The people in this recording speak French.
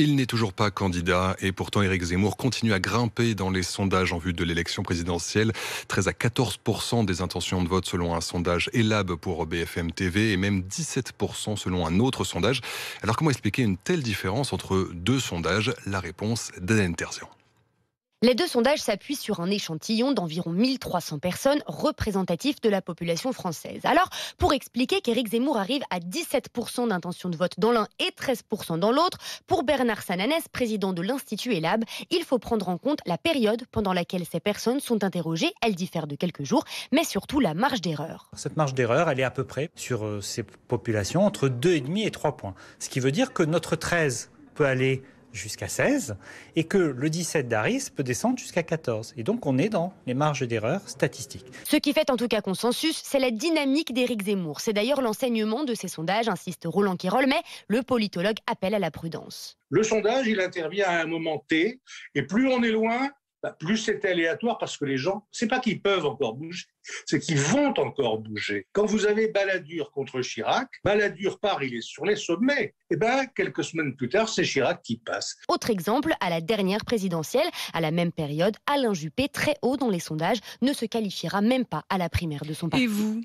Il n'est toujours pas candidat et pourtant Éric Zemmour continue à grimper dans les sondages en vue de l'élection présidentielle. 13 à 14% des intentions de vote selon un sondage Elab pour BFM TV et même 17% selon un autre sondage. Alors comment expliquer une telle différence entre deux sondages La réponse d'Anne Terzian. Les deux sondages s'appuient sur un échantillon d'environ 1300 personnes représentatives de la population française. Alors, pour expliquer qu'Éric Zemmour arrive à 17% d'intention de vote dans l'un et 13% dans l'autre, pour Bernard Sananès, président de l'Institut ELAB, il faut prendre en compte la période pendant laquelle ces personnes sont interrogées. Elles diffèrent de quelques jours, mais surtout la marge d'erreur. Cette marge d'erreur, elle est à peu près sur euh, ces populations entre 2,5 et 3 points. Ce qui veut dire que notre 13 peut aller jusqu'à 16 et que le 17 d'Aris peut descendre jusqu'à 14. Et donc on est dans les marges d'erreur statistiques. Ce qui fait en tout cas consensus, c'est la dynamique d'Éric Zemmour. C'est d'ailleurs l'enseignement de ces sondages, insiste Roland Quirol, mais le politologue appelle à la prudence. Le sondage, il intervient à un moment T, et plus on est loin, bah, plus c'est aléatoire parce que les gens, c'est pas qu'ils peuvent encore bouger, c'est qu'ils vont encore bouger. Quand vous avez Balladur contre Chirac, Balladur part, il est sur les sommets. Et eh ben, quelques semaines plus tard, c'est Chirac qui passe. Autre exemple, à la dernière présidentielle, à la même période, Alain Juppé, très haut dans les sondages, ne se qualifiera même pas à la primaire de son parti. Et vous